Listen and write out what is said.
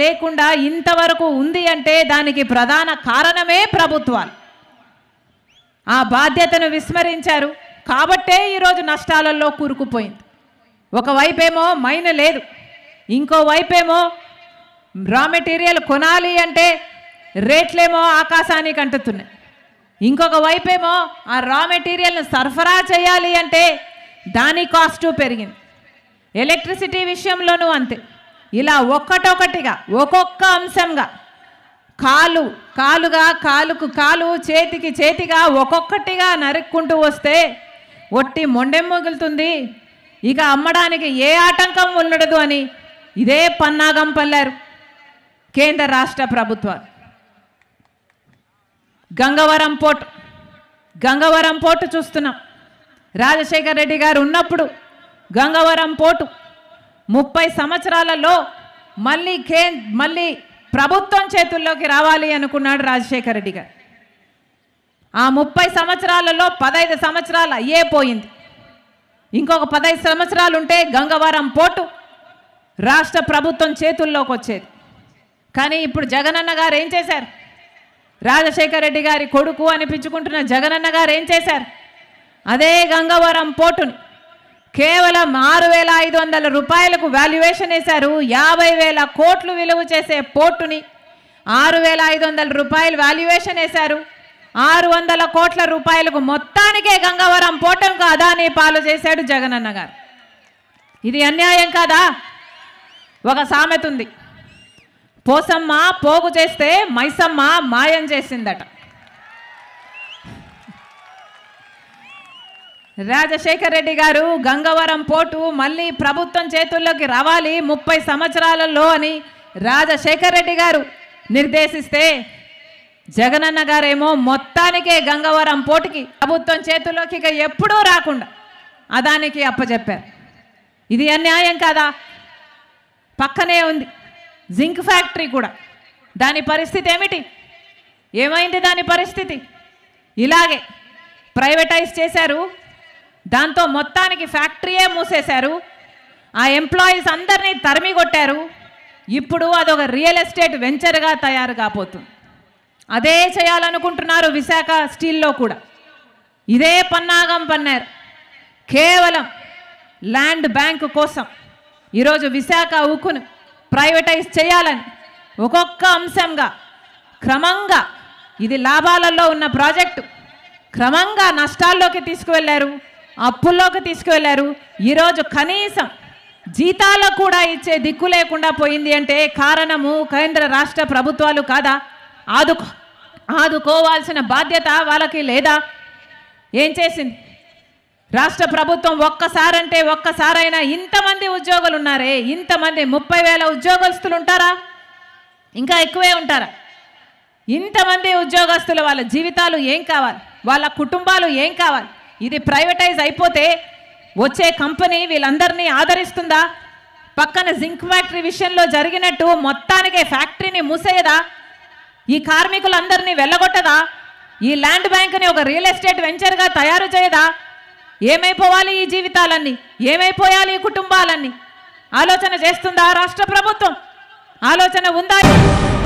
లేకుండా ఇంతవరకు ఉంది అంటే దానికి ప్రధాన కారణమే ప్రభుత్వాలు ఆ బాధ్యతను విస్మరించారు కాబట్టే ఈరోజు నష్టాలలో కూరుకుపోయింది ఒకవైపేమో మైన లేదు ఇంకోవైపేమో రా మెటీరియల్ కొనాలి అంటే రేట్లేమో ఆకాశానికి అంటుతున్నాయి ఇంకొక వైపేమో ఆ రా మెటీరియల్ను సరఫరా చేయాలి అంటే దాని కాస్టు పెరిగింది ఎలక్ట్రిసిటీ విషయంలోనూ అంతే ఇలా ఒక్కటొకటిగా ఒక్కొక్క అంశంగా కాలు కాలుగా కాలుకు కాలు చేతికి చేతిగా ఒక్కొక్కటిగా నరుక్కుంటూ వస్తే ఒట్టి మొండెం మిగులుతుంది ఇక అమ్మడానికి ఏ ఆటంకం ఉండడదు అని ఇదే పన్నాగం పల్లారు కేంద్ర రాష్ట్ర ప్రభుత్వాలు గంగవరం పోర్టు గంగవరం పోర్టు చూస్తున్నాం రాజశేఖర రెడ్డి గారు ఉన్నప్పుడు గంగవరం పోర్టు ముప్పై సంవత్సరాలలో మళ్ళీ కే మళ్ళీ ప్రభుత్వం చేతుల్లోకి రావాలి అనుకున్నాడు రాజశేఖర రెడ్డి గారు ఆ ముప్పై సంవత్సరాలలో పదహైదు సంవత్సరాలు అయ్యే పోయింది ఇంకొక పదహైదు సంవత్సరాలు ఉంటే గంగవరం పోటు రాష్ట్ర ప్రభుత్వం చేతుల్లోకి వచ్చేది కానీ ఇప్పుడు జగనన్న గారు ఏం చేశారు రాజశేఖర రెడ్డి గారి కొడుకు అనిపించుకుంటున్న జగనన్న గారు ఏం చేశారు అదే గంగవరం పోటుని కేవలం ఆరు వేల ఐదు వందల రూపాయలకు వాల్యుయేషన్ వేశారు యాభై వేల కోట్లు విలువ చేసే పోర్టుని ఆరు వేల ఐదు వందల రూపాయలు వాల్యుయేషన్ వేశారు ఆరు వందల కోట్ల రూపాయలకు మొత్తానికే గంగవరం పోర్టుకు అదాని పాలు చేశాడు అన్న గారు ఇది అన్యాయం కాదా ఒక సామెత ఉంది పోసమ్మ పోగు చేస్తే మైసమ్మ మాయం చేసిందట రాజశేఖర్ రెడ్డి గారు గంగవరం పోటు మళ్ళీ ప్రభుత్వం చేతుల్లోకి రావాలి ముప్పై సంవత్సరాలలో అని రాజశేఖర్ రెడ్డి గారు నిర్దేశిస్తే జగనన్న గారేమో మొత్తానికే గంగవరం పోటుకి ప్రభుత్వం చేతుల్లోకి ఇక ఎప్పుడూ రాకుండా అదానికి అప్పచెప్పారు ఇది అన్యాయం కాదా పక్కనే ఉంది జింక్ ఫ్యాక్టరీ కూడా దాని పరిస్థితి ఏమిటి ఏమైంది దాని పరిస్థితి ఇలాగే ప్రైవేటైజ్ చేశారు దాంతో మొత్తానికి ఫ్యాక్టరీయే మూసేశారు ఆ ఎంప్లాయీస్ అందరినీ తరిమి కొట్టారు ఇప్పుడు అదొక రియల్ ఎస్టేట్ వెంచర్గా తయారు కాబోతుంది అదే చేయాలనుకుంటున్నారు విశాఖ స్టీల్లో కూడా ఇదే పన్నాగం పన్నారు కేవలం ల్యాండ్ బ్యాంకు కోసం ఈరోజు విశాఖ ఉక్కును ప్రైవేటైజ్ చేయాలని ఒక్కొక్క అంశంగా క్రమంగా ఇది లాభాలలో ఉన్న ప్రాజెక్టు క్రమంగా నష్టాల్లోకి తీసుకువెళ్ళారు అప్పుల్లోకి తీసుకువెళ్ళారు ఈరోజు కనీసం జీతాలు కూడా ఇచ్చే దిక్కు లేకుండా పోయింది అంటే కారణము కేంద్ర రాష్ట్ర ప్రభుత్వాలు కాదా ఆదుకో ఆదుకోవాల్సిన బాధ్యత వాళ్ళకి లేదా ఏం చేసింది రాష్ట్ర ప్రభుత్వం ఒక్కసారంటే ఒక్కసారైనా ఇంతమంది ఉద్యోగులు ఉన్నారే ఇంతమంది ముప్పై వేల ఉద్యోగస్తులు ఉంటారా ఇంకా ఎక్కువే ఉంటారా ఇంతమంది ఉద్యోగస్తులు వాళ్ళ జీవితాలు ఏం కావాలి వాళ్ళ కుటుంబాలు ఏం కావాలి ఇది ప్రైవేటైజ్ అయిపోతే వచ్చే కంపెనీ వీళ్ళందరినీ ఆదరిస్తుందా పక్కన జింక్ ఫ్యాక్టరీ విషయంలో జరిగినట్టు మొత్తానికి ఫ్యాక్టరీని మూసేయదా ఈ కార్మికులందరినీ వెళ్ళగొట్టదా ఈ ల్యాండ్ బ్యాంక్ని ఒక రియల్ ఎస్టేట్ వెంచర్గా తయారు చేయదా ఏమైపోవాలి ఈ జీవితాలన్నీ ఏమైపోయాలి ఈ కుటుంబాలన్నీ ఆలోచన చేస్తుందా రాష్ట్ర ప్రభుత్వం ఆలోచన ఉందా